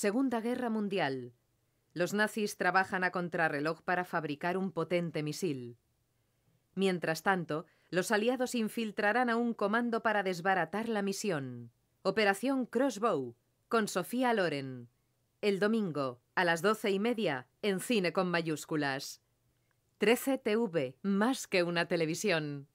Segunda Guerra Mundial. Los nazis trabajan a contrarreloj para fabricar un potente misil. Mientras tanto, los aliados infiltrarán a un comando para desbaratar la misión. Operación Crossbow, con Sofía Loren. El domingo, a las doce y media, en cine con mayúsculas. 13 TV, más que una televisión.